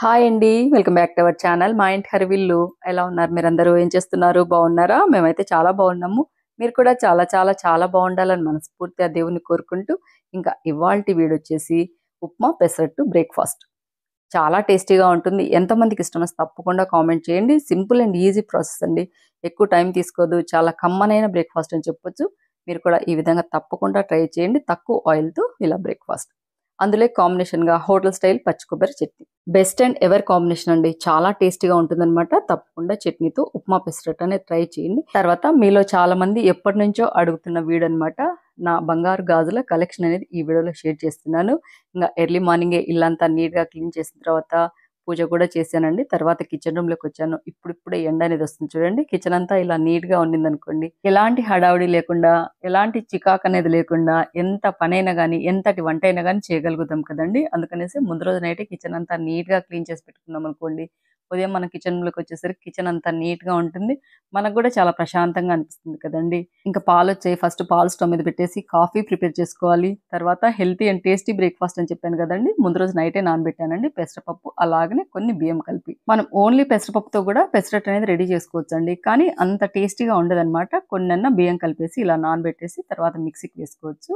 hi అండి welcome back to our channel Maa Inti హరివిల్లు ఎలా ఉన్నారు మీరందరూ ఏం చేస్తున్నారు బాగున్నారా మేమైతే చాలా బాగున్నాము మీరు కూడా చాలా చాలా చాలా బాగుండాలని మనస్ఫూర్తిగా దేవుని కోరుకుంటూ ఇంకా ఇవాల్టి వీడియో వచ్చేసి ఉప్మా పెసరట్టు బ్రేక్ఫాస్ట్ చాలా టేస్టీగా ఉంటుంది ఎంతమందికి ఇష్టమో తప్పకుండా కామెంట్ చేయండి సింపుల్ అండ్ ఈజీ ప్రాసెస్ అండి ఎక్కువ టైం తీసుకోదు చాలా కమ్మనైన బ్రేక్ఫాస్ట్ అని చెప్పొచ్చు మీరు కూడా ఈ విధంగా తప్పకుండా ట్రై చేయండి తక్కువ ఆయిల్తో ఇలా బ్రేక్ఫాస్ట్ అందులో కాంబినేషన్గా హోటల్ స్టైల్ పచ్చి కొబ్బరి chutney best and ever combination అండి చాలా టేస్టీగా ఉంటుందన్నమాట తప్పకుండా చట్నీతో ఉప్మా పెసరట్ అనేది ట్రై చేయండి తర్వాత మీలో చాలా మంది ఎప్పటి నుంచో అడుగుతున్న వీడు అనమాట నా బంగారు గాజుల కలెక్షన్ అనేది ఈ వీడియోలో షేర్ చేస్తున్నాను ఇంకా ఎర్లీ మార్నింగే ఇల్లంతా నీట్గా క్లీన్ చేసిన తర్వాత పూజ కూడా చేశానండి తర్వాత కిచెన్ రూమ్లోకి వచ్చాను ఇప్పుడిప్పుడే ఎండ అనేది వస్తుంది చూడండి కిచెన్ అంతా ఇలా నీట్ గా ఉండింది అనుకోండి ఎలాంటి హడావుడి లేకుండా ఎలాంటి చికాక్ అనేది లేకుండా ఎంత పనైనా కానీ ఎంతటి వంట అయినా కానీ చేయగలుగుతాం కదండి అందుకనేసి ముందు రోజు నైట్ కిచెన్ అంతా నీట్ గా క్లీన్ చేసి పెట్టుకున్నాం అనుకోండి ఉదయం మన కిచెన్లోకి వచ్చేసరికి కిచెన్ అంతా నీట్గా ఉంటుంది మనకు కూడా చాలా ప్రశాంతంగా అనిపిస్తుంది కదండి ఇంకా పాలు వచ్చాయి ఫస్ట్ పాలు స్టవ్ మీద పెట్టేసి కాఫీ ప్రిపేర్ చేసుకోవాలి తర్వాత హెల్తీ అండ్ టేస్టీ బ్రేక్ఫాస్ట్ అని చెప్పాను కదండి ముందు రోజు నైటే నానబెట్టానండి పెసరపప్పు అలాగనే కొన్ని బియ్యం కలిపి మనం ఓన్లీ పెసరపప్పుతో కూడా పెసరట్ అనేది రెడీ చేసుకోవచ్చు అండి కానీ అంత టేస్టీగా ఉండదన్నమాట అన్న బియ్యం కలిపేసి ఇలా నానబెట్టేసి తర్వాత మిక్సీకి వేసుకోవచ్చు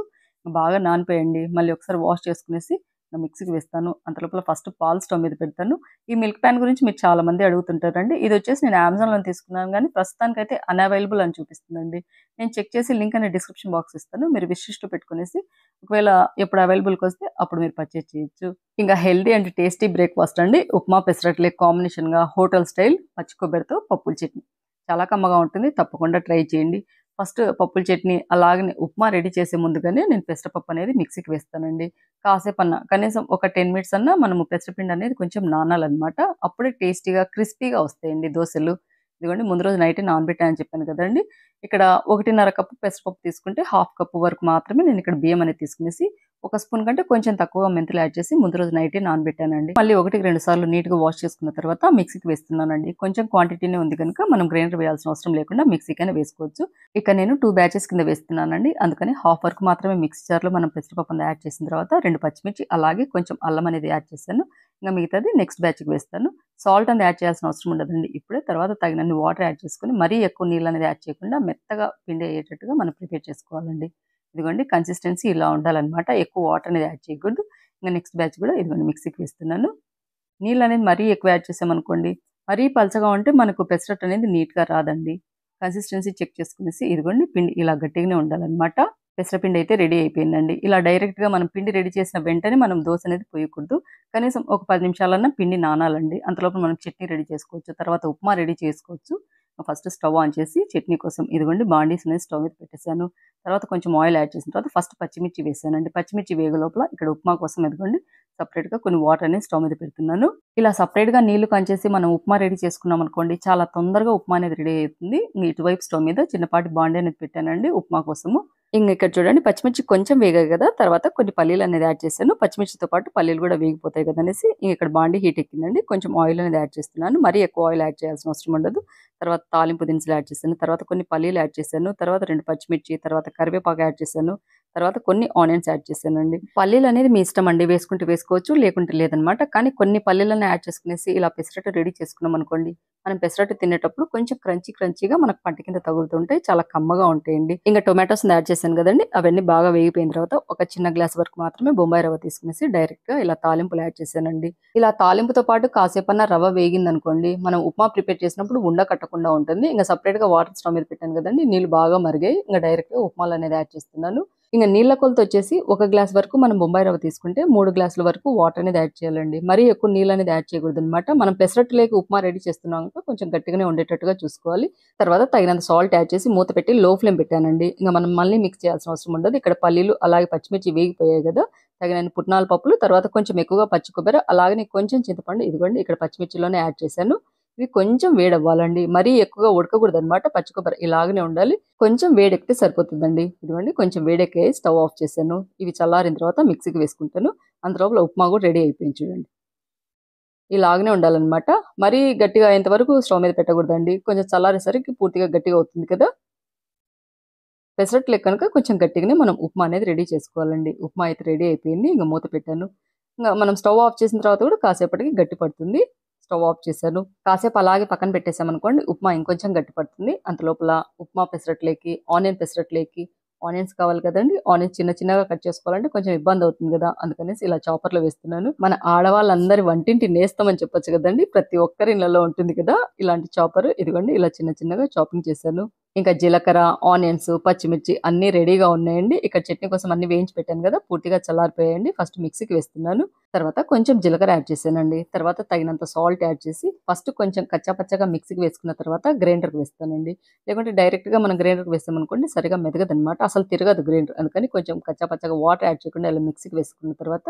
బాగా నానిపోయండి మళ్ళీ ఒకసారి వాష్ చేసుకునేసి మిక్సీకి వేస్తాను అంత లోపల ఫస్ట్ పాల్ స్టవ్ మీద పెడతాను ఈ మిల్క్ ప్యాన్ గురించి మీరు చాలా మంది అడుగుతుంటారండి ఇది వచ్చేసి నేను అమెజాన్లో తీసుకున్నాను కానీ ప్రస్తుతానికైతే అన్అవైలబుల్ అని చూపిస్తుందండి నేను చెక్ చేసి లింక్ అనేది డిస్క్రిప్షన్ బాక్స్ ఇస్తాను మీరు విశిష్ట పెట్టుకునేసి ఒకవేళ ఎప్పుడు అవైలబుల్కి వస్తే అప్పుడు మీరు పర్చేజ్ చేయొచ్చు ఇంకా హెల్దీ అండ్ టేస్టీ బ్రేక్ఫాస్ట్ అండి ఉప్మా పెసరట్లే కాంబినేషన్గా హోటల్ స్టైల్ పచ్చి కొబ్బరితో పప్పుల చట్నీ చాలా కమ్మగా ఉంటుంది తప్పకుండా ట్రై చేయండి ఫస్ట్ పప్పుల చట్నీ అలాగనే ఉప్మా రెడీ చేసే ముందుగానే నేను పెసరపప్పు అనేది మిక్సీకి వేస్తానండి కాసేపు అన్న కనీసం ఒక టెన్ మినిట్స్ అన్నా మనము పెసరపిండి అనేది కొంచెం నానాలన్నమాట అప్పుడే టేస్టీగా క్రిస్పీగా వస్తాయండి దోశలు ఇదిగోండి ముందు రోజు నైట్ నానబెట్టా అని చెప్పాను కదండి ఇక్కడ ఒకటిన్నర కప్పు పెసరపప్పు తీసుకుంటే హాఫ్ కప్పు వరకు మాత్రమే నేను ఇక్కడ బియ్యం అనేది తీసుకునేసి ఒక స్పూన్ కంటే కొంచెం తక్కువ మెంతులు యాడ్ చేసి ముందు రోజు నైటే నానబెట్టానండి మళ్ళీ ఒకటికి రెండు సార్లు నీట్గా వాష్ చేసుకున్న తర్వాత మిక్సీకి వేస్తున్నానండి కొంచెం క్వాంటిటీనే ఉంది కనుక మనం గ్రైండర్ వేయాల్సిన అవసరం లేకుండా మిక్సీకైనా వేసుకోవచ్చు ఇక నేను టూ బ్యాచెస్ కింద వేస్తున్నానండి అందుకని హాఫ్ వరకు మాత్రమే మిక్సీ జార్లో మనం పెసరపప్పు యాడ్ చేసిన తర్వాత రెండు పచ్చిమిర్చి అలాగే కొంచెం అల్లం అనేది యాడ్ చేశాను ఇంకా మిగతాది నెక్స్ట్ బ్యాచ్కి వేస్తాను సాల్ట్ అనేది యాడ్ చేయాల్సిన అవసరం ఉండదండి ఇప్పుడే తర్వాత తగినన్ని వాటర్ యాడ్ చేసుకుని మరీ ఎక్కువ నీళ్ళు అనేది యాడ్ చేయకుండా మెత్తగా పిండి అయ్యేటట్టుగా మనం ప్రిపేర్ చేసుకోవాలండి ఇదిగోండి కన్సిస్టెన్సీ ఇలా ఉండాలన్నమాట ఎక్కువ వాటర్ అనేది యాడ్ చేయకూడదు ఇంకా నెక్స్ట్ బ్యాచ్ కూడా ఇదిగోండి మిక్సీకి వేస్తున్నాను నీళ్ళు అనేది మరీ ఎక్కువ యాడ్ చేసామనుకోండి మరీ పలచగా ఉంటే మనకు పెసరట్ అనేది నీట్గా రాదండి కన్సిస్టెన్సీ చెక్ చేసుకునేసి ఇదిగోండి పిండి ఇలా గట్టిగానే ఉండాలన్నమాట పెసరపిండి అయితే రెడీ అయిపోయిందండి ఇలా డైరెక్ట్గా మనం పిండి రెడీ చేసిన వెంటనే మనం దోశ అనేది పోయకూడదు కనీసం ఒక పది నిమిషాలన్నా పిండి నానాలండి అంతలోపు మనం చట్నీ రెడీ చేసుకోవచ్చు తర్వాత ఉప్మా రెడీ చేసుకోవచ్చు ఫస్ట్ స్టవ్ ఆన్ చేసి చట్నీ కోసం ఇదిగోండి బాండీస్ అనేది స్టవ్ మీద పెట్టేశాను తర్వాత కొంచెం ఆయిల్ యాడ్ చేసిన తర్వాత ఫస్ట్ పచ్చిమిర్చి వేసాను అండి పచ్చిమిర్చి వేగ లోపల ఇక్కడ ఉప్మా కోసం ఎదుగుండి సపరేట్గా కొన్ని వాటర్ అనేది స్టవ్ మీద పెడుతున్నాను ఇలా సపరేట్గా నీళ్లు కంచేసి మనం ఉప్మా రెడీ చేసుకున్నాం అనుకోండి చాలా తొందరగా ఉప్మా అనేది రెడీ అవుతుంది ఇటువైపు స్టవ్ మీద చిన్నపాటి బాండే అనేది పెట్టానండి ఉప్మా కోసము ఇంకా ఇక్కడ చూడండి పచ్చిమిర్చి కొంచెం వేగాయి కదా తర్వాత కొన్ని పల్లీలు అనేది యాడ్ చేశాను పచ్చిమిర్చితో పాటు పల్లీలు కూడా వేగిపోతాయి కదా అనేసి ఇక్కడ బాండి హీట్ ఎక్కిందండి కొంచెం ఆయిల్ అనేది యాడ్ చేస్తున్నాను మరీ ఎక్కువ ఆయిల్ యాడ్ చేయాల్సిన అవసరం ఉండదు తర్వాత తాలింపు దినుసులు యాడ్ చేశాను తర్వాత కొన్ని పల్లీలు యాడ్ చేశాను తర్వాత రెండు పచ్చిమిర్చి తర్వాత కరివేపాకు యాడ్ చేశాను తర్వాత కొన్ని ఆనియన్స్ యాడ్ చేశానండి పల్లీలు అనేది మీ ఇష్టం అండి వేసుకుంటే వేసుకోవచ్చు లేకుంటే లేదనమాట కానీ కొన్ని పల్లీలను యాడ్ చేసుకునేసి ఇలా పెసరట్టు రెడీ చేసుకున్నాం అనుకోండి మనం పెసరట్టు తినేటప్పుడు కొంచెం క్రంచీ క్రంచీగా మనకు పంట కింద తగులుతుంటాయి చాలా కమ్మగా ఉంటాయండి ఇంకా టొమాటోస్ యాడ్ చేశాను కదండి అవన్నీ బాగా వేగిపోయిన తర్వాత ఒక చిన్న గ్లాస్ వరకు మాత్రమే బొంబాయి రవ్వ తీసుకునేసి డైరెక్ట్ గా ఇలా తాలింపులు యాడ్ చేశానండి ఇలా తాలింపుతో పాటు కాసేపన్న రవ్వ వేగింది అనుకోండి మనం ఉప్మా ప్రిపేర్ చేసినప్పుడు ఉండ కట్టకుండా ఉంటుంది ఇంకా సపరేట్ గా వాటర్ స్టవ్ మీద పెట్టాను కదండి నీళ్ళు బాగా మరిగాయి ఇంకా డైరెక్ట్ గా ఉప్మాలు అనేది యాడ్ చేస్తున్నాను ఇంకా నీళ్ళ కొలత వచ్చేసి ఒక గ్లాస్ వరకు మనం బొంబాయి రవ్వ తీసుకుంటే మూడు గ్లాసుల వరకు వాటర్ అనేది యాడ్ చేయాలండి మరీ ఎక్కువ నీళ్ళు అనేది యాడ్ చేయకూడదు అనమాట మనం పెసరట్టు లేక ఉప్మా రెడీ చేస్తున్నాం కొంచెం గట్టిగానే ఉండేటట్టుగా చూసుకోవాలి తర్వాత తగినంత సాల్ట్ యాడ్ చేసి మూత పెట్టి లో ఫ్లేమ్ పెట్టానండి ఇంకా మనం మళ్ళీ మిక్స్ చేయాల్సిన అవసరం ఉండదు ఇక్కడ పల్లీలు అలాగే పచ్చిమిర్చి వేగిపోయాయి కదా తగినంత పుట్నాల పప్పులు తర్వాత కొంచెం ఎక్కువగా పచ్చి కొబ్బరి అలాగే కొంచెం చింతపండు ఇదిగోండి ఇక్కడ పచ్చిమిర్చిలోనే యాడ్ చేశాను ఇవి కొంచెం వేడవ్వాలండి మరీ ఎక్కువగా ఉడకకూడదు అనమాట పచ్చి కొబ్బరి ఇలాగనే ఉండాలి కొంచెం వేడెక్కితే సరిపోతుందండి ఇదిగోండి కొంచెం వేడెక్కే స్టవ్ ఆఫ్ చేశాను ఇవి చల్లారిన తర్వాత మిక్సీకి వేసుకుంటాను అందులోపల ఉప్మా కూడా రెడీ అయిపోయింది చూడండి ఇలాగనే ఉండాలన్నమాట మరీ గట్టిగా అయ్యేంతవరకు స్టవ్ మీద పెట్టకూడదండి కొంచెం చల్లారేసరికి పూర్తిగా గట్టిగా అవుతుంది కదా పెసరట్లు కనుక కొంచెం గట్టిగానే మనం ఉప్మా అనేది రెడీ చేసుకోవాలండి ఉప్మా అయితే రెడీ అయిపోయింది ఇంకా మూత పెట్టాను ఇంకా మనం స్టవ్ ఆఫ్ చేసిన తర్వాత కూడా కాసేపటికి గట్టి పడుతుంది స్టవ్ ఆఫ్ చేశాను కాసేపు అలాగే పక్కన అనుకోండి ఉప్మా ఇంకొంచెం గట్టి పడుతుంది అంతలోపల ఉప్మా పెసరట్లేకి ఆనియన్ పెసరట్లేకి ఆనియన్స్ కావాలి కదండి ఆనియన్స్ చిన్న చిన్నగా కట్ చేసుకోవాలంటే కొంచెం ఇబ్బంది అవుతుంది కదా అందుకనేసి ఇలా చాపర్లో వేస్తున్నాను మన ఆడవాళ్ళందరి వంటింటి నేస్తామని చెప్పొచ్చు కదండి ప్రతి ఒక్కరి ఇళ్లలో ఉంటుంది కదా ఇలాంటి చాపర్ ఇదిగోండి ఇలా చిన్న చిన్నగా చాపింగ్ చేశాను ఇంకా జీలకర్ర ఆనియన్స్ పచ్చిమిర్చి అన్నీ రెడీగా ఉన్నాయండి ఇక్కడ చట్నీ కోసం అన్ని వేయించి పెట్టాను కదా పూర్తిగా చల్లారిపోయాయండి ఫస్ట్ మిక్సీకి వేస్తున్నాను తర్వాత కొంచెం జీలకర్ర యాడ్ చేశానండి తర్వాత తగినంత సాల్ట్ యాడ్ చేసి ఫస్ట్ కొంచెం కచ్చాపచ్చగా మిక్సీకి వేసుకున్న తర్వాత గ్రైండర్కి వేస్తానండి లేకుంటే డైరెక్ట్గా మనం గ్రైండర్కి వేసామనుకోండి సరిగా అనమాట అసలు తిరగదు గ్రైండర్ అందుకని కొంచెం కచ్చాపచ్చగా వాటర్ యాడ్ చేయకుండా ఇలా మిక్సీకి వేసుకున్న తర్వాత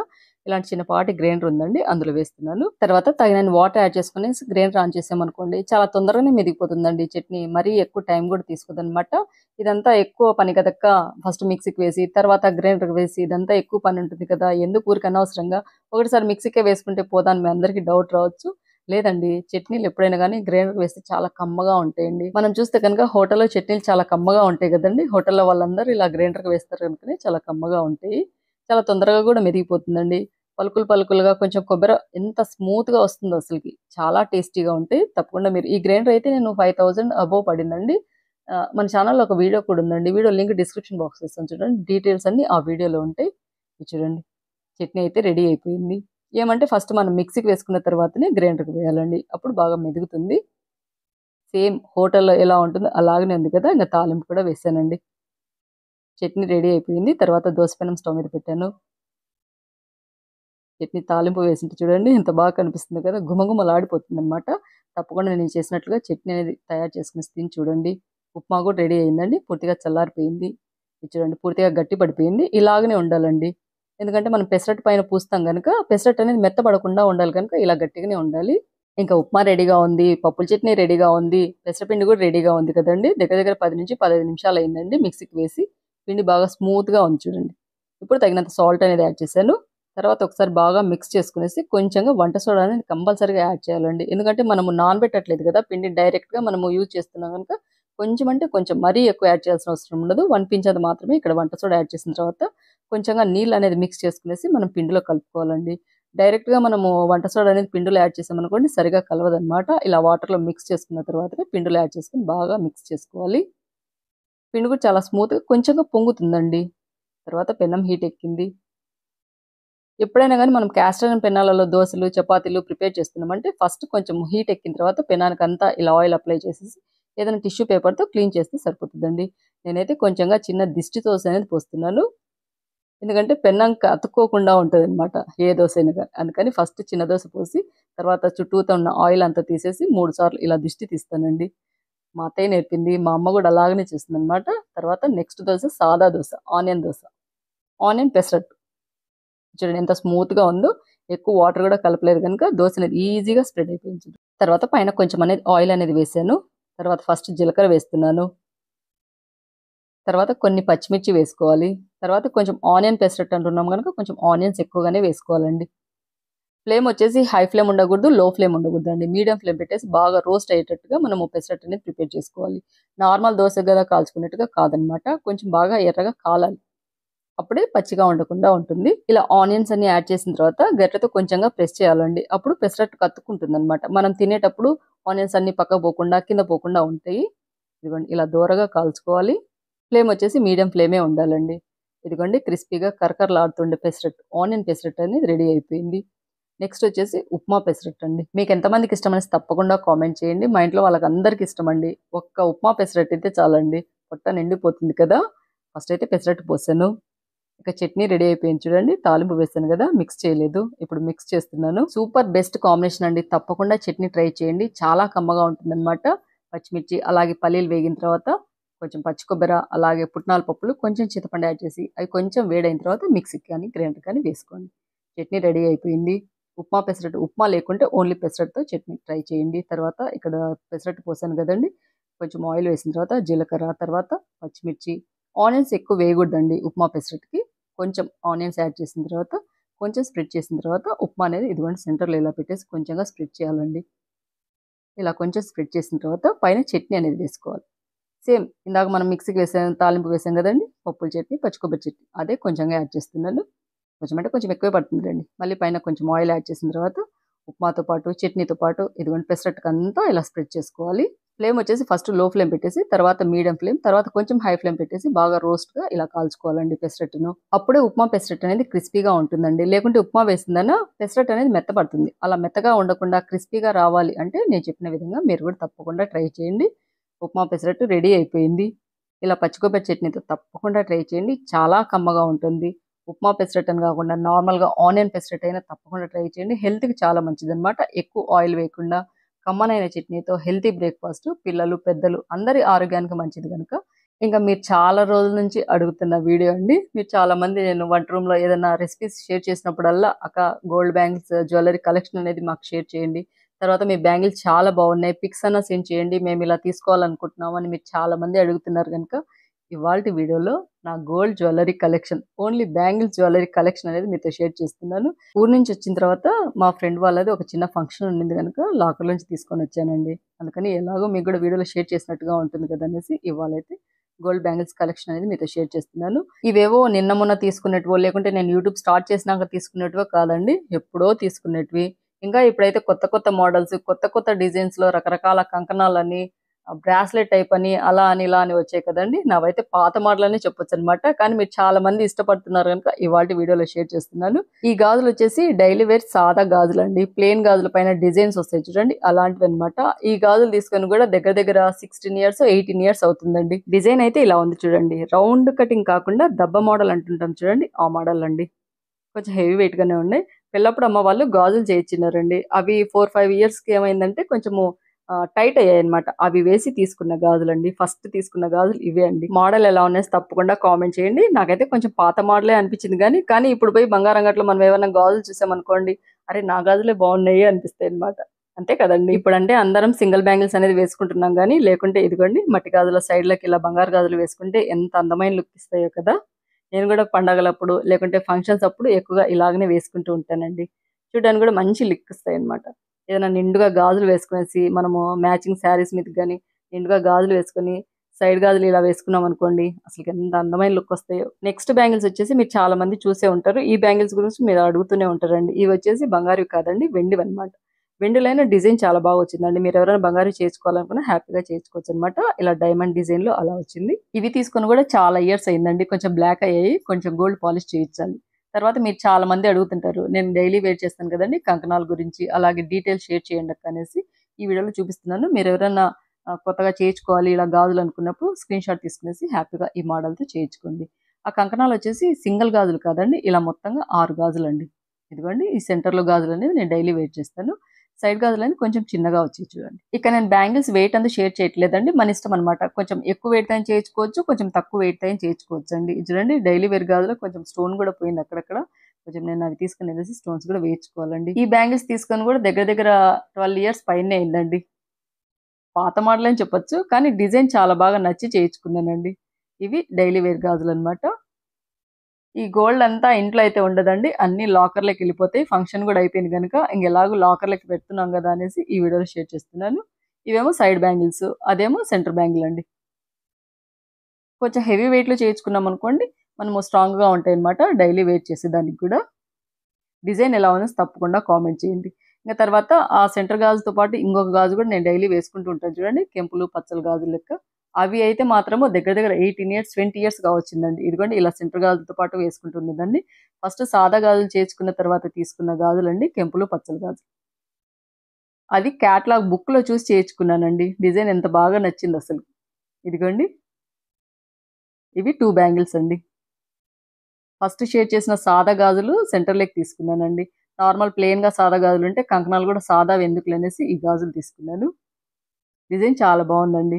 ఇలాంటి చిన్నపాటి గ్రైండర్ ఉందండి అందులో వేస్తున్నాను తర్వాత తగినన్ని వాటర్ యాడ్ చేసుకుని గ్రైండర్ ఆన్ చేసామనుకోండి చాలా తొందరగానే మెదిగిపోతుందండి చట్నీ మరీ ఎక్కువ టైం కూడా తీసుకోదు అనమాట ఇదంతా ఎక్కువ పని కదక్క ఫస్ట్ మిక్సీకి వేసి తర్వాత గ్రైండర్ వేసి ఇదంతా ఎక్కువ పని ఉంటుంది కదా ఎందుకు ఊరికి అనవసరంగా ఒకటిసారి మిక్సీకే వేసుకుంటే పోదాని మీ అందరికీ డౌట్ రావచ్చు లేదండి చట్నీలు ఎప్పుడైనా కానీ గ్రైండర్ వేస్తే చాలా కమ్మగా ఉంటాయండి మనం చూస్తే కనుక హోటల్లో చట్నీలు చాలా కమ్మగా ఉంటాయి కదండి హోటల్లో వాళ్ళందరూ ఇలా గ్రైండర్కి వేస్తారు కనుకనే చాలా కమ్మగా ఉంటాయి చాలా తొందరగా కూడా మెదిగిపోతుందండి పలుకులు పలుకులుగా కొంచెం కొబ్బరి ఎంత స్మూత్గా వస్తుందో అసలుకి చాలా టేస్టీగా ఉంటాయి తప్పకుండా మీరు ఈ గ్రైండర్ అయితే నేను ఫైవ్ థౌజండ్ అబోవ్ పడిందండి మన ఛానల్లో ఒక వీడియో కూడా ఉందండి వీడియో లింక్ డిస్క్రిప్షన్ బాక్స్ ఇస్తాను చూడండి డీటెయిల్స్ అన్నీ ఆ వీడియోలో ఉంటాయి చూడండి చట్నీ అయితే రెడీ అయిపోయింది ఏమంటే ఫస్ట్ మనం మిక్సీకి వేసుకున్న తర్వాతనే గ్రైండర్కి వేయాలండి అప్పుడు బాగా మెదుగుతుంది సేమ్ హోటల్లో ఎలా ఉంటుందో అలాగనే ఉంది కదా ఇంకా తాలింపు కూడా వేసానండి చట్నీ రెడీ అయిపోయింది తర్వాత దోసపెనం స్టవ్ మీద పెట్టాను చట్నీ తాలింపు వేసింటే చూడండి ఎంత బాగా కనిపిస్తుంది కదా గుమగుమలాడిపోతుంది అనమాట తప్పకుండా నేను చేసినట్లుగా చట్నీ అనేది తయారు చేసుకుని తిని చూడండి ఉప్మా కూడా రెడీ అయిందండి పూర్తిగా చల్లారిపోయింది చూడండి పూర్తిగా గట్టి పడిపోయింది ఇలాగనే ఉండాలండి ఎందుకంటే మనం పెసరట్ పైన పూస్తాం కనుక పెసరట్ అనేది మెత్తబడకుండా ఉండాలి కనుక ఇలా గట్టిగానే ఉండాలి ఇంకా ఉప్మా రెడీగా ఉంది పప్పుల చట్నీ రెడీగా ఉంది పెసరపిండి కూడా రెడీగా ఉంది కదండి దగ్గర దగ్గర పది నుంచి పదహైదు నిమిషాలు అయిందండి మిక్సీకి వేసి పిండి బాగా స్మూత్గా ఉంది చూడండి ఇప్పుడు తగినంత సాల్ట్ అనేది యాడ్ చేశాను తర్వాత ఒకసారి బాగా మిక్స్ చేసుకునేసి కొంచెంగా వంట సోడా అనేది కంపల్సరీగా యాడ్ చేయాలండి ఎందుకంటే మనము పెట్టట్లేదు కదా పిండి డైరెక్ట్గా మనము యూజ్ చేస్తున్నాం కనుక కొంచెం అంటే కొంచెం మరీ ఎక్కువ యాడ్ చేయాల్సిన అవసరం ఉండదు వన్ పించ్ అది మాత్రమే ఇక్కడ వంట సోడా యాడ్ చేసిన తర్వాత కొంచెంగా నీళ్ళు అనేది మిక్స్ చేసుకునేసి మనం పిండిలో కలుపుకోవాలండి డైరెక్ట్గా మనము వంట సోడా అనేది పిండిలో యాడ్ చేసామనుకోండి సరిగా కలవదనమాట ఇలా వాటర్లో మిక్స్ చేసుకున్న తర్వాతనే పిండిలో యాడ్ చేసుకుని బాగా మిక్స్ చేసుకోవాలి పిండి కూడా చాలా స్మూత్గా కొంచెంగా పొంగుతుందండి తర్వాత పెనం హీట్ ఎక్కింది ఎప్పుడైనా కానీ మనం క్యాస్టర్ పెన్నాలలో దోశలు చపాతీలు ప్రిపేర్ చేస్తున్నామంటే ఫస్ట్ కొంచెం హీట్ ఎక్కిన తర్వాత పెనానికి అంతా ఇలా ఆయిల్ అప్లై చేసేసి ఏదైనా టిష్యూ పేపర్తో క్లీన్ చేస్తే సరిపోతుందండి నేనైతే కొంచెంగా చిన్న దిష్టి దోశ అనేది పోస్తున్నాను ఎందుకంటే పెన్నంక అతుక్కోకుండా ఉంటుంది అనమాట ఏ దోశ అయినా అందుకని ఫస్ట్ చిన్న దోశ పోసి తర్వాత చుట్టూతో ఉన్న ఆయిల్ అంతా తీసేసి మూడు సార్లు ఇలా దిష్టి తీస్తానండి మా అత్తయ్య నేర్పింది మా అమ్మ కూడా అలాగనే చేస్తుంది అనమాట తర్వాత నెక్స్ట్ దోశ సాదా దోశ ఆనియన్ దోశ ఆనియన్ పెసరట్టు చూడండి ఎంత స్మూత్గా ఉందో ఎక్కువ వాటర్ కూడా కలపలేదు కనుక దోశ అనేది ఈజీగా స్ప్రెడ్ అయిపోయింది తర్వాత పైన కొంచెం అనేది ఆయిల్ అనేది వేసాను తర్వాత ఫస్ట్ జీలకర్ర వేస్తున్నాను తర్వాత కొన్ని పచ్చిమిర్చి వేసుకోవాలి తర్వాత కొంచెం ఆనియన్ పెసరట్టు అంటున్నాం కనుక కొంచెం ఆనియన్స్ ఎక్కువగానే వేసుకోవాలండి ఫ్లేమ్ వచ్చేసి హై ఫ్లేమ్ ఉండకూడదు లో ఫ్లేమ్ ఉండకూడదు అండి మీడియం ఫ్లేమ్ పెట్టేసి బాగా రోస్ట్ అయ్యేటట్టుగా మనం పెసరెట్ అనేది ప్రిపేర్ చేసుకోవాలి నార్మల్ దోశ కదా కాల్చుకున్నట్టుగా కాదనమాట కొంచెం బాగా ఎర్రగా కాలాలి అప్పుడే పచ్చిగా ఉండకుండా ఉంటుంది ఇలా ఆనియన్స్ అన్ని యాడ్ చేసిన తర్వాత గరిటతో కొంచెంగా ప్రెస్ చేయాలండి అప్పుడు పెసరట్టు కత్తుకుంటుంది అనమాట మనం తినేటప్పుడు ఆనియన్స్ అన్ని పక్క పోకుండా కింద పోకుండా ఉంటాయి ఇదిగోండి ఇలా దూరగా కాల్చుకోవాలి ఫ్లేమ్ వచ్చేసి మీడియం ఫ్లేమే ఉండాలండి ఇదిగోండి క్రిస్పీగా కరకరలాడుతుండే పెసరట్టు ఆనియన్ పెసరట్టు అనేది రెడీ అయిపోయింది నెక్స్ట్ వచ్చేసి ఉప్మా పెసరట్టు అండి మీకు ఎంతమందికి అనేసి తప్పకుండా కామెంట్ చేయండి మా ఇంట్లో వాళ్ళకి అందరికి ఇష్టం అండి ఒక్క ఉప్మా పెసరట్టు అయితే చాలండి పొట్ట నిండిపోతుంది కదా ఫస్ట్ అయితే పెసరట్టు పోసాను ఇక చట్నీ రెడీ అయిపోయింది చూడండి తాలింపు వేసాను కదా మిక్స్ చేయలేదు ఇప్పుడు మిక్స్ చేస్తున్నాను సూపర్ బెస్ట్ కాంబినేషన్ అండి తప్పకుండా చట్నీ ట్రై చేయండి చాలా కమ్మగా ఉంటుందన్నమాట పచ్చిమిర్చి అలాగే పల్లీలు వేగిన తర్వాత కొంచెం పచ్చి కొబ్బరి అలాగే పుట్నాల పప్పులు కొంచెం చింతపండు యాడ్ చేసి అవి కొంచెం వేడైన తర్వాత మిక్సీకి కానీ గ్రైండర్ కానీ వేసుకోండి చట్నీ రెడీ అయిపోయింది ఉప్మా పెసరట్టు ఉప్మా లేకుంటే ఓన్లీ పెసరట్టుతో చట్నీ ట్రై చేయండి తర్వాత ఇక్కడ పెసరట్టు పోసాను కదండి కొంచెం ఆయిల్ వేసిన తర్వాత జీలకర్ర తర్వాత పచ్చిమిర్చి ఆనియన్స్ ఎక్కువ వేయకూడదండి ఉప్మా పెసరట్టుకి కొంచెం ఆనియన్స్ యాడ్ చేసిన తర్వాత కొంచెం స్ప్రెడ్ చేసిన తర్వాత ఉప్మా అనేది ఇదిగోండి సెంటర్లో ఇలా పెట్టేసి కొంచెంగా స్ప్రెడ్ చేయాలండి ఇలా కొంచెం స్ప్రెడ్ చేసిన తర్వాత పైన చట్నీ అనేది వేసుకోవాలి సేమ్ ఇందాక మనం మిక్సీకి వేసాం తాలింపు వేసాం కదండి పప్పుల చట్నీ పచ్చికొబ్బరి చట్నీ అదే కొంచెంగా యాడ్ చేస్తున్నాను కొంచెం అంటే కొంచెం ఎక్కువే పడుతుందండి మళ్ళీ పైన కొంచెం ఆయిల్ యాడ్ చేసిన తర్వాత ఉప్మాతో పాటు చట్నీతో పాటు ఇదిగోండి పెసరట్టుకంతా ఇలా స్ప్రెడ్ చేసుకోవాలి ఫ్లేమ్ వచ్చేసి ఫస్ట్ లో ఫ్లేమ్ పెట్టేసి తర్వాత మీడియం ఫ్లేమ్ తర్వాత కొంచెం హై ఫ్లేమ్ పెట్టేసి బాగా రోస్ట్గా ఇలా కాల్చుకోవాలండి పెసరట్టును అప్పుడే ఉప్మా పెసరట్టు అనేది క్రిస్పీగా ఉంటుందండి లేకుంటే ఉప్మా వేసిందన్న పెసరట్టు అనేది మెత్తపడుతుంది అలా మెత్తగా ఉండకుండా క్రిస్పీగా రావాలి అంటే నేను చెప్పిన విధంగా మీరు కూడా తప్పకుండా ట్రై చేయండి ఉప్మా పెసరట్టు రెడీ అయిపోయింది ఇలా పచ్చికొబ్బరి చట్నీతో తప్పకుండా ట్రై చేయండి చాలా కమ్మగా ఉంటుంది ఉప్మా పెసరట్ అని కాకుండా నార్మల్గా ఆనియన్ పెసరట్ అయినా తప్పకుండా ట్రై చేయండి హెల్త్కి చాలా అనమాట ఎక్కువ ఆయిల్ వేయకుండా కమ్మనైన చట్నీతో హెల్తీ బ్రేక్ఫాస్ట్ పిల్లలు పెద్దలు అందరి ఆరోగ్యానికి మంచిది కనుక ఇంకా మీరు చాలా రోజుల నుంచి అడుగుతున్న వీడియో అండి మీరు చాలా మంది నేను వంట రూమ్లో ఏదైనా రెసిపీస్ షేర్ చేసినప్పుడల్లా అక్క గోల్డ్ బ్యాంగిల్స్ జ్యువెలరీ కలెక్షన్ అనేది మాకు షేర్ చేయండి తర్వాత మీ బ్యాంగిల్స్ చాలా బాగున్నాయి పిక్స్ అన్న సెండ్ చేయండి మేము ఇలా తీసుకోవాలనుకుంటున్నాం అని మీరు చాలా మంది అడుగుతున్నారు కనుక ఇవాళ వీడియోలో నా gold jewellery collection only bangle jewellery collection అనేది మీతో షేర్ చేస్తున్నాను ఊరి నుంచి వచ్చిన తర్వాత మా ఫ్రెండ్ వాళ్ళది ఒక చిన్న ఫంక్షన్ ఉండింది కనుక లాకర్ నుంచి తీసుకొని వచ్చానండి అందుకని ఎలాగో మీకు కూడా వీడియోలో షేర్ చేసినట్టుగా ఉంటుంది కదా అనేసి ఇవాళైతే గోల్డ్ బ్యాంగిల్స్ కలెక్షన్ అనేది మీతో షేర్ చేస్తున్నాను ఇవేవో నిన్న మొన్న తీసుకున్నట్టువో లేకుంటే నేను యూట్యూబ్ స్టార్ట్ చేసినాక తీసుకున్నట్టుగా కాదండి ఎప్పుడో తీసుకునేటివి ఇంకా ఇప్పుడైతే కొత్త కొత్త మోడల్స్ కొత్త కొత్త డిజైన్స్లో రకరకాల కంకణాలని బ్రాస్లెట్ టైప్ అని అలా అని ఇలా అని వచ్చాయి కదండి నావైతే పాత మోడల్ చెప్పొచ్చు అనమాట కానీ మీరు చాలా మంది ఇష్టపడుతున్నారు కనుక ఇవాళ వీడియోలో షేర్ చేస్తున్నాను ఈ గాజులు వచ్చేసి డైలీ వేర్ సాదా గాజులు అండి ప్లేన్ గాజుల పైన డిజైన్స్ వస్తాయి చూడండి అలాంటివి అనమాట ఈ గాజులు తీసుకొని కూడా దగ్గర దగ్గర సిక్స్టీన్ ఇయర్స్ ఎయిటీన్ ఇయర్స్ అవుతుందండి డిజైన్ అయితే ఇలా ఉంది చూడండి రౌండ్ కటింగ్ కాకుండా దబ్బ మోడల్ అంటుంటాం చూడండి ఆ మోడల్ అండి కొంచెం హెవీ వెయిట్ గానే ఉన్నాయి పిల్లప్పుడు అమ్మ వాళ్ళు గాజులు చేయించినారండి అవి ఫోర్ ఫైవ్ ఇయర్స్ కి ఏమైందంటే కొంచెము టైట్ అయ్యాయి అనమాట అవి వేసి తీసుకున్న గాజులు అండి ఫస్ట్ తీసుకున్న గాజులు ఇవే అండి మోడల్ ఎలా ఉన్నాయి తప్పకుండా కామెంట్ చేయండి నాకైతే కొంచెం పాత మోడలే అనిపించింది కానీ కానీ ఇప్పుడు పోయి బంగారం గట్ల మనం ఏమైనా గాజులు చూసామనుకోండి అరే నా గాజులే బాగున్నాయి అనిపిస్తాయి అనమాట అంతే కదండి ఇప్పుడంటే అందరం సింగిల్ బ్యాంగిల్స్ అనేది వేసుకుంటున్నాం కానీ లేకుంటే ఇదిగోండి మట్టి గాజుల సైడ్లకి ఇలా బంగారు గాజులు వేసుకుంటే ఎంత అందమైన లుక్ ఇస్తాయో కదా నేను కూడా పండగలప్పుడు లేకుంటే ఫంక్షన్స్ అప్పుడు ఎక్కువగా ఇలాగనే వేసుకుంటూ ఉంటానండి చూడడానికి కూడా మంచి లుక్ ఇస్తాయి అనమాట ఏదైనా నిండుగా గాజులు వేసుకునేసి మనము మ్యాచింగ్ శారీస్ మీద కానీ నిండుగా గాజులు వేసుకొని సైడ్ గాజులు ఇలా వేసుకున్నాం అనుకోండి అసలు ఎంత అందమైన లుక్ వస్తాయో నెక్స్ట్ బ్యాంగిల్స్ వచ్చేసి మీరు చాలా మంది చూసే ఉంటారు ఈ బ్యాంగిల్స్ గురించి మీరు అడుగుతూనే ఉంటారండి ఇవి వచ్చేసి బంగారు కాదండి వెండివి అనమాట వెండిలైన డిజైన్ చాలా బాగా వచ్చిందండి మీరు ఎవరైనా బంగారు చేసుకోవాలనుకున్నా హ్యాపీగా చేసుకోవచ్చు అనమాట ఇలా డైమండ్ డిజైన్లు అలా వచ్చింది ఇవి తీసుకుని కూడా చాలా ఇయర్స్ అయిందండి కొంచెం బ్లాక్ అయ్యాయి కొంచెం గోల్డ్ పాలిష్ చేయించాలి తర్వాత మీరు చాలా మంది అడుగుతుంటారు నేను డైలీ వేర్ చేస్తాను కదండి కంకణాల గురించి అలాగే డీటెయిల్స్ షేర్ చేయండి అనేసి ఈ వీడియోలో చూపిస్తున్నాను మీరు ఎవరైనా కొత్తగా చేయించుకోవాలి ఇలా గాజులు అనుకున్నప్పుడు స్క్రీన్ షాట్ తీసుకునేసి హ్యాపీగా ఈ మోడల్తో చేయించుకోండి ఆ కంకణాలు వచ్చేసి సింగిల్ గాజులు కాదండి ఇలా మొత్తంగా ఆరు గాజులు అండి ఇదిగోండి ఈ సెంటర్లో గాజులు అనేది నేను డైలీ వెయిట్ చేస్తాను సైడ్ గాజులు అనేది కొంచెం చిన్నగా వచ్చి చూడండి ఇక నేను బ్యాంగిల్స్ వెయిట్ అంతా షేర్ చేయట్లేదండి మన ఇష్టం అనమాట కొంచెం ఎక్కువ వెయిట్ అయిన చేయించుకోవచ్చు కొంచెం తక్కువ వెయిట్ అయిన చేయించుకోవచ్చు అండి చూడండి డైలీ వేర్ గాజులో కొంచెం స్టోన్ కూడా పోయింది అక్కడక్కడ కొంచెం నేను అవి తీసుకుని వెళ్ళేసి స్టోన్స్ కూడా వేయించుకోవాలండి ఈ బ్యాంగిల్స్ తీసుకొని కూడా దగ్గర దగ్గర ట్వెల్వ్ ఇయర్స్ పైన అయిందండి పాత మోడల్ అని చెప్పొచ్చు కానీ డిజైన్ చాలా బాగా నచ్చి చేయించుకున్నానండి ఇవి డైలీ వేర్ గాజులు అనమాట ఈ గోల్డ్ అంతా ఇంట్లో అయితే ఉండదండి అన్ని లాకర్లకి వెళ్ళిపోతాయి ఫంక్షన్ కూడా అయిపోయింది కనుక ఇంకెలాగో లాకర్లకి పెడుతున్నాం కదా అనేసి ఈ వీడియోలో షేర్ చేస్తున్నాను ఇవేమో సైడ్ బ్యాంగిల్స్ అదేమో సెంటర్ బ్యాంగిల్ అండి కొంచెం హెవీ వెయిట్లో చేయించుకున్నాం అనుకోండి మనము స్ట్రాంగ్గా ఉంటాయి అనమాట డైలీ వెయిట్ చేసేదానికి కూడా డిజైన్ ఎలా ఉందో తప్పకుండా కామెంట్ చేయండి ఇంకా తర్వాత ఆ సెంటర్ గాజుతో పాటు ఇంకొక గాజు కూడా నేను డైలీ వేసుకుంటూ ఉంటాను చూడండి కెంపులు పచ్చల గాజు లెక్క అవి అయితే మాత్రము దగ్గర దగ్గర ఎయిటీన్ ఇయర్స్ ట్వంటీ ఇయర్స్గా వచ్చిందండి ఇదిగోండి ఇలా సెంటర్ గాజులతో పాటు వేసుకుంటుండేదండి ఫస్ట్ సాదా గాజులు చేసుకున్న తర్వాత తీసుకున్న గాజులండి కెంపులు పచ్చల గాజులు అది క్యాట్లాగ్ బుక్లో చూసి చేయించుకున్నానండి డిజైన్ ఎంత బాగా నచ్చింది అసలు ఇదిగోండి ఇవి టూ బ్యాంగిల్స్ అండి ఫస్ట్ షేర్ చేసిన సాదా గాజులు సెంటర్లోకి తీసుకున్నానండి నార్మల్ ప్లెయిన్గా సాదా గాజులు ఉంటే కంకణాలు కూడా సాదా ఎందుకులు అనేసి ఈ గాజులు తీసుకున్నాను డిజైన్ చాలా బాగుందండి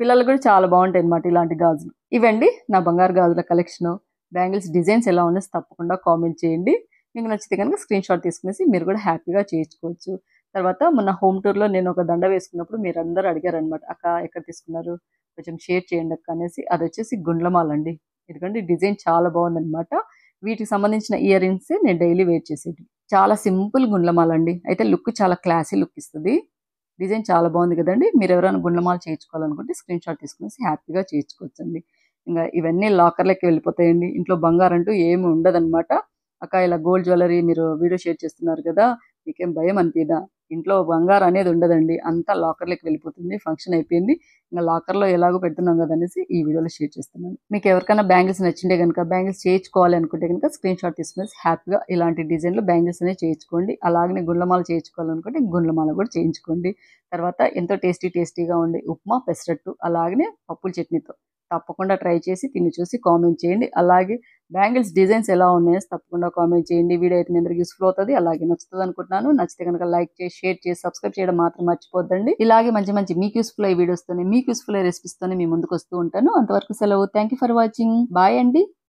పిల్లలు కూడా చాలా బాగుంటాయి అనమాట ఇలాంటి గాజులు ఇవండి నా బంగారు గాజుల కలెక్షన్ బ్యాంగిల్స్ డిజైన్స్ ఎలా ఉన్నది తప్పకుండా కామెంట్ చేయండి మీకు నచ్చితే కనుక స్క్రీన్ షాట్ తీసుకునేసి మీరు కూడా హ్యాపీగా చేయించుకోవచ్చు తర్వాత మొన్న హోమ్ టూర్లో నేను ఒక దండ వేసుకున్నప్పుడు మీరు అందరూ అడిగారనమాట అక్క ఎక్కడ తీసుకున్నారు కొంచెం షేర్ చేయండి అక్క అనేసి అది వచ్చేసి గుండ్లమాల అండి ఎందుకంటే డిజైన్ చాలా బాగుందనమాట వీటికి సంబంధించిన ఇయర్ రింగ్స్ నేను డైలీ వేర్ చేసేది చాలా సింపుల్ గుండ్లమాల అండి అయితే లుక్ చాలా క్లాసీ లుక్ ఇస్తుంది డిజైన్ చాలా బాగుంది కదండి మీరు ఎవరైనా గుండెమాల చేయించుకోవాలనుకుంటే స్క్రీన్ షాట్ తీసుకునేసి హ్యాపీగా చేయించుకోవచ్చండి ఇంకా ఇవన్నీ లాకర్లకి వెళ్ళిపోతాయండి ఇంట్లో బంగారం అంటూ ఏమి ఉండదన్నమాట అక్క ఇలా గోల్డ్ జ్యువెలరీ మీరు వీడియో షేర్ చేస్తున్నారు కదా మీకేం భయం అనిపిదా ఇంట్లో బంగారం అనేది ఉండదండి అంతా లాకర్లోకి వెళ్ళిపోతుంది ఫంక్షన్ అయిపోయింది ఇంకా లాకర్లో ఎలాగో పెడుతున్నాం కదనేసి ఈ వీడియోలో షేర్ చేస్తున్నాను మీకు ఎవరికైనా బ్యాంగిల్స్ నచ్చింటే కనుక బ్యాంగిల్స్ చేయించుకోవాలి అనుకుంటే కనుక స్క్రీన్ షాట్ తీసుకునేసి హ్యాపీగా ఇలాంటి డిజైన్లు బ్యాంగిల్స్ అనేవి చేయించుకోండి అలాగే గుండ్లమాల చేయించుకోవాలనుకుంటే గుండ్లమాల కూడా చేయించుకోండి తర్వాత ఎంతో టేస్టీ టేస్టీగా ఉండే ఉప్మా పెసరట్టు అలాగనే పప్పుల చట్నీతో తప్పకుండా ట్రై చేసి తిని చూసి కామెంట్ చేయండి అలాగే బ్యాంగిల్స్ డిజైన్స్ ఎలా ఉన్నాయో తప్పకుండా కామెంట్ చేయండి వీడియో అయితే అందరికి యూస్ఫుల్ అవుతుంది అలాగే నచ్చుతుంది అనుకుంటున్నాను నచ్చితే కనుక లైక్ చేసి షేర్ చేసి సబ్స్క్రైబ్ చేయడం మాత్రం మర్చిపోద్దండి ఇలాగే మంచి మంచి మీకు యూస్ఫుల్ అయ్యే వీడియోస్తోనే మీకు యూస్ఫుల్ అయ్యే రెసిపీస్తోనే మీ ముందుకు వస్తూ ఉంటాను అంతవరకు సెలవు థ్యాంక్ ఫర్ వాచింగ్ బాయ్ అండి